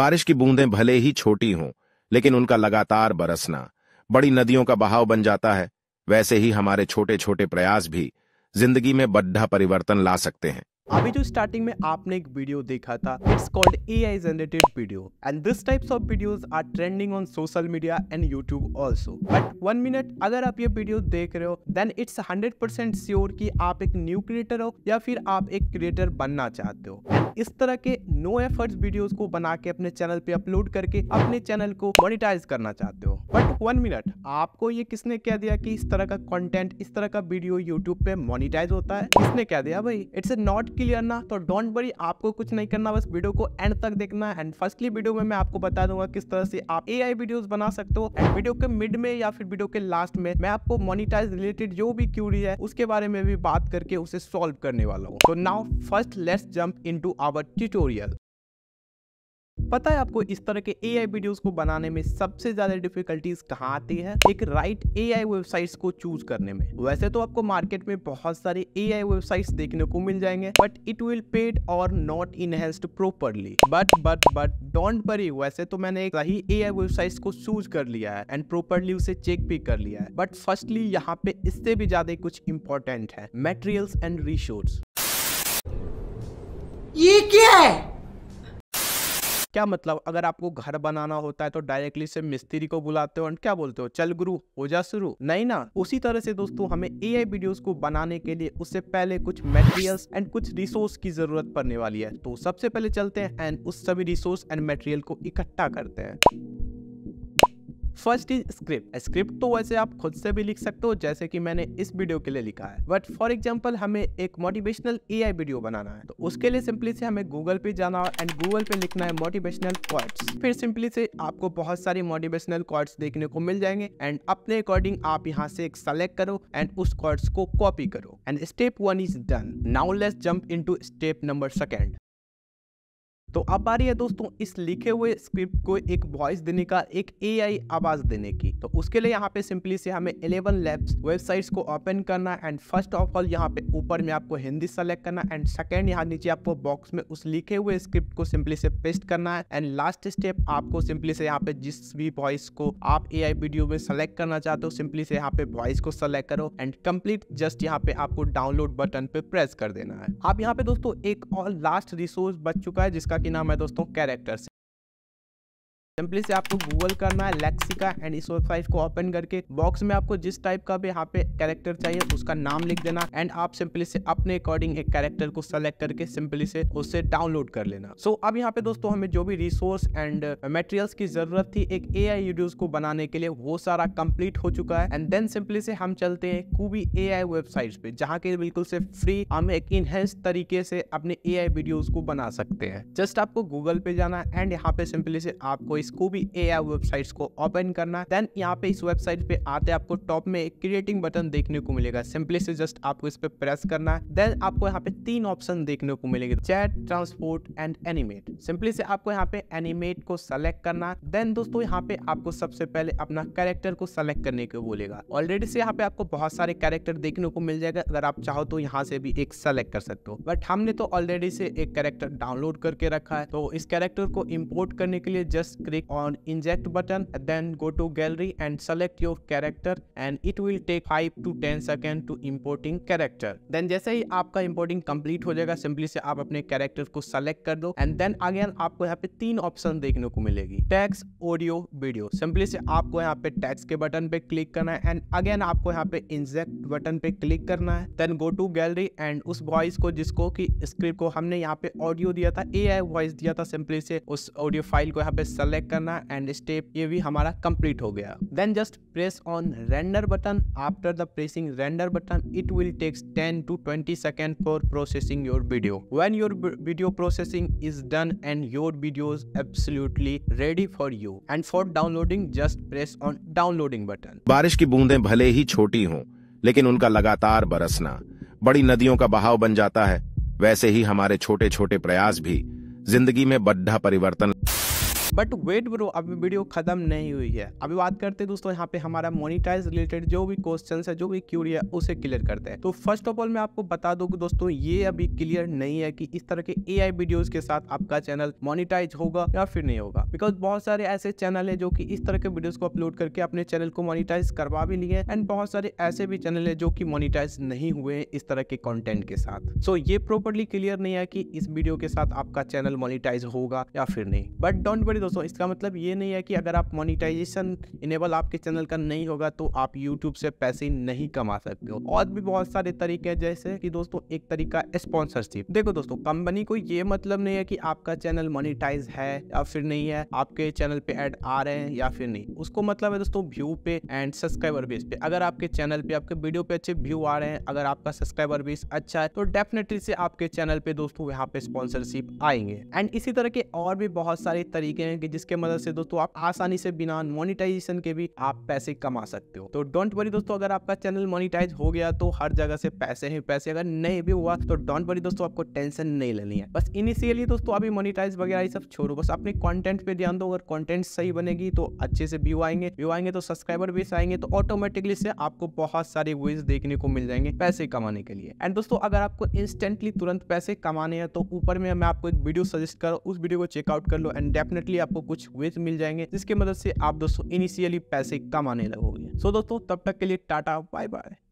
बारिश की बूंदें भले ही छोटी हों लेकिन उनका लगातार बरसना बड़ी नदियों का बहाव बन जाता है वैसे ही हमारे छोटे छोटे प्रयास भी जिंदगी में बड्ढा परिवर्तन ला सकते हैं अभी जो स्टार्टिंग में आपने एक वीडियो देखा था it's called A I generated video and this types of videos are trending on social media and YouTube also but one minute अगर आप ये वीडियो देख रहे हो then it's hundred percent sure की आप एक न्यू क्रिएटर हो या फिर आप एक क्रिएटर बनना चाहते हो इस तरह के नो एफर्ट्स वीडियोस को बना के अपने चैनल पे अपलोड करके अपने चैनल को मोनिटाइज करना चाहते हो बट वन मिनट आपको ये किसने कह दिया कि इस तरह का कंटेंट इस तरह का वीडियो यूट्यूब पे मोनिटाइज होता है किसने कह दिया भाई इट्स नॉट क्लियर ना तो डोंट वरी आपको कुछ नहीं करना बस वीडियो को एंड तक देखना एंड फर्स्टली वीडियो में मैं आपको बता दूंगा किस तरह से आप ए आई वीडियोज बना सकते हो एंड वीडियो के मिड में या फिर वीडियो के लास्ट में मैं आपको मोनिटाइज रिलेटेड जो भी क्यूरी है उसके बारे में भी बात करके उसे सॉल्व करने वाला हूँ तो now first let's jump in to our tutorial पता है आपको इस तरह के ए आई को बनाने में सबसे ज्यादा डिफिकल्टीज कहाँ आती है एक राइट ए आई वेबसाइट को चूज करने में वैसे तो आपको मार्केट में बहुत सारे ए आई देखने को मिल जाएंगे बट इट विल पेड और not enhanced properly but but but don't worry वैसे तो मैंने सही ए आई वेबसाइट को चूज कर लिया है एंड प्रोपरली उसे चेक भी कर लिया है बट फर्स्टली यहाँ पे इससे भी ज्यादा कुछ इम्पोर्टेंट है मेटेरियल्स एंड रिसोर्स ये क्या है क्या मतलब अगर आपको घर बनाना होता है तो डायरेक्टली से मिस्त्री को बुलाते हो एंड क्या बोलते हो चल गुरु हो जा शुरू नहीं ना उसी तरह से दोस्तों हमें ए वीडियो को बनाने के लिए उससे पहले कुछ मेटेरियल्स एंड कुछ रिसोर्स की जरूरत पड़ने वाली है तो सबसे पहले चलते हैं एंड उस सभी रिसोर्स एंड मेटेरियल को इकट्ठा करते हैं फर्स्ट इज स्क्रिप्ट स्क्रिप्ट तो वैसे आप खुद से भी लिख सकते हो जैसे कि मैंने इस वीडियो के लिए लिखा है बट फॉर एग्जाम्पल हमें एक मोटिवेशनल ए वीडियो बनाना है तो उसके लिए सिंपली से हमें गूगल पे जाना है एंड गूगल पे लिखना है मोटिवेशनल कॉर्ड्स फिर सिंपली से आपको बहुत सारी मोटिवेशनल कॉर्ड्स देखने को मिल जाएंगे एंड अपने अकॉर्डिंग आप यहाँ से एक सेलेक्ट करो एंड उस कॉर्ड्स को कॉपी करो and step one is done now let's in to step number second तो अब आ रही है दोस्तों इस लिखे हुए स्क्रिप्ट को एक वॉइस देने का एक एआई आवाज देने की तो उसके लिए यहाँ पे सिंपली से हमें इलेवन लैब्स वेबसाइट्स को ओपन करना एंड फर्स्ट ऑफ ऑल यहाँ पे ऊपर में आपको हिंदी सेलेक्ट करना एंड सेकेंड यहाँ नीचे आपको बॉक्स में उस लिखे हुए स्क्रिप्ट को सिंपली से पेस्ट करना है एंड लास्ट स्टेप आपको सिंपली से यहाँ पे जिस भी वॉइस को आप ए वीडियो में सेलेक्ट करना चाहते हो सिंपली से यहाँ पे वॉइस को सेलेक्ट करो एंड कंप्लीट जस्ट यहाँ पे आपको डाउनलोड बटन पे प्रेस कर देना है आप यहाँ पे दोस्तों एक और लास्ट रिसोर्स बच चुका है जिसका का नाम है दोस्तों कैरेक्टर्स सिंपली से आपको गूगल करना है लेक्सिका एंड इस वेबसाइट को ओपन करके बॉक्स में आपको जिस टाइप का भी यहाँ पे कैरेक्टर चाहिए उसका नाम लिख देना एंड आप सिंपली से अपने अकॉर्डिंग एक कैरेक्टर को सेलेक्ट करके सिंपली से उससे डाउनलोड कर लेना सो so, अब यहाँ पे दोस्तों हमें जो भी रिसोर्स एंड मटेरियल्स की जरूरत थी एक ए आई को बनाने के लिए वो सारा कम्प्लीट हो चुका है एंड देन सिंपली से हम चलते हैं कूबी ए आई वेबसाइट पे जहाँ के बिल्कुल से फ्री हम एक इनहेंस तरीके से अपने ए आई को बना सकते हैं जस्ट आपको गूगल पे जाना एंड यहाँ पे सिंपली से आपको इस वेबसाइट्स को भी ए वेबसाइट्स को ओपन करना देन यहाँ पे इस वेबसाइट पे आते आपको टॉप में एक क्रिएटिंग बटन देखने को मिलेगा सिंपली से जस्ट आपको इस पे प्रेस करना है देन आपको यहाँ पे तीन ऑप्शन देखने को मिलेगा chat transport and animate simply से आपको यहाँ पे एनिमेट को सेलेक्ट करना देन दोस्तों यहाँ पे आपको सबसे पहले अपना कैरेक्टर को सेलेक्ट करने को बोलेगा ऑलरेडी से यहाँ पे आपको बहुत सारे कैरेक्टर देखने को मिल जाएगा अगर आप चाहो तो यहाँ से भी एक सेलेक्ट कर सकते हो बट हमने तो ऑलरेडी से एक कैरेक्टर डाउनलोड करके रखा है तो इस कैरेक्टर को इम्पोर्ट करने के लिए just click on inject button then go to gallery and select your character and it will take 5 to 10 seconds to importing character then जैसे ही आपका importing complete हो जाएगा simply से आप अपने character को select कर दो and then again आपको यहाँ पे तीन option देखने को मिलेगी text audio video simply से आपको यहाँ पे text के button पे click करना है and again आपको यहाँ पे inject button पे click करना है then go to gallery and उस voice को जिसको कि script को हमने यहाँ पे audio दिया था AI voice दिया था simply से उस audio file को यहाँ पे select सिलेक्ट करना एंड स्टेप ये भी हमारा कंप्लीट हो गया then just press on render button after the pressing render button it will takes 10 to 20 second for processing your video when your video processing is done and your video absolutely ready for you and for downloading just press on downloading button बारिश की बूंदे भले ही छोटी हों लेकिन उनका लगातार बरसना बड़ी नदियों का बहाव बन जाता है वैसे ही हमारे छोटे छोटे प्रयास भी जिंदगी में बड्ढा परिवर्तन बट वेट ब्रो अभी वीडियो खत्म नहीं हुई है अभी बात करते हैं दोस्तों यहाँ पे हमारा मोनिटाइज रिलेटेड जो भी क्वेश्चन है जो भी क्यूरी है उसे क्लियर करते हैं तो फर्स्ट ऑफ ऑल मैं आपको बता की दोस्तों ये अभी क्लियर नहीं है की इस तरह के ए आई के साथ आपका चैनल मोनिटाइज होगा या फिर नहीं होगा बिकॉज बहुत सारे ऐसे चैनल है जो की इस तरह के वीडियो को अपलोड करके अपने चैनल को मोनिटाइज करवा भी लिए एंड बहुत सारे ऐसे भी चैनल है जो की मोनिटाइज नहीं हुए हैं इस तरह के कंटेंट के साथ सो so, ये प्रॉपरली क्लियर नहीं है कि इस वीडियो के साथ आपका चैनल मोनिटाइज होगा या फिर नहीं बट डोंट वरी दोस्तों इसका मतलब ये नहीं है कि अगर आप मोनिटाइजेशन इनेबल आपके चैनल का नहीं होगा तो आप यूट्यूब से पैसे नहीं कमा सकते हो और भी बहुत सारे तरीके हैं जैसे कि दोस्तों एक तरीका स्पॉन्सरशिप देखो दोस्तों कंपनी को ये मतलब नहीं है कि आपका चैनल मोनिटाइज है या फिर नहीं है आपके चैनल पे एड आ रहे हैं या फिर नहीं उसको मतलब है दोस्तों व्यू पे एंड सब्सक्राइबर बेस पे अगर आपके चैनल पे आपके वीडियो पे अच्छे व्यू आ रहे हैं अगर आपका सब्सक्राइबर बेस अच्छा है तो डेफिनेटली से आपके चैनल पे दोस्तों यहाँ पे स्पॉन्सरशिप आएंगे एंड इसी तरह के और भी बहुत सारे तरीके हैं कि जिसके मदद से दोस्तों आप आसानी से बिना मोनिटाइजेशन के भी आप पैसे कमा सकते हो तो डोंट वरी दोस्तों अगर आपका चैनल मोनिटाइज हो गया तो हर जगह से पैसे ही पैसे अगर नहीं भी हुआ तो डोंट वरी दोस्तों आपको टेंशन नहीं लेनी है बस इनिशियली दोस्तों अभी मोनिटाइज वगैरह ये सब छोड़ो बस अपने कॉन्टेंट पे ध्यान दो अगर कॉन्टेंट सही बनेगी तो अच्छे से व्यू आएंगे व्यू आएंगे तो सब्सक्राइबर भी आएंगे तो ऑटोमेटिकली से आपको बहुत सारे वेज देखने को मिल जाएंगे पैसे कमाने के लिए एंड दोस्तों अगर आपको इंस्टेंटली तुरंत पैसे कमाने हैं तो ऊपर में मैं आपको एक वीडियो सजेस्ट कर उस वीडियो को चेकआउट कर लो एंड डेफिनेटली आपको कुछ वेथ मिल जाएंगे जिसकी मदद से आप दोस्तों इनिशियली पैसे कमाने लगोगे सो दोस्तों तब तक के लिए टाटा बाय बाय